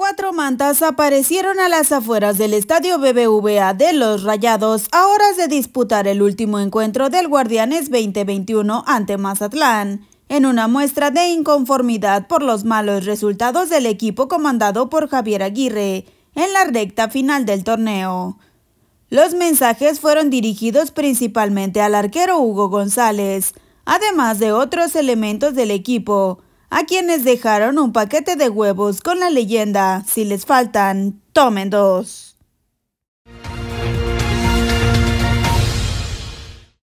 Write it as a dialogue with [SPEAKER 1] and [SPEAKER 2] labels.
[SPEAKER 1] Cuatro mantas aparecieron a las afueras del estadio BBVA de los Rayados a horas de disputar el último encuentro del Guardianes 2021 ante Mazatlán, en una muestra de inconformidad por los malos resultados del equipo comandado por Javier Aguirre en la recta final del torneo. Los mensajes fueron dirigidos principalmente al arquero Hugo González, además de otros elementos del equipo, a quienes dejaron un paquete de huevos con la leyenda, si les faltan, tomen dos.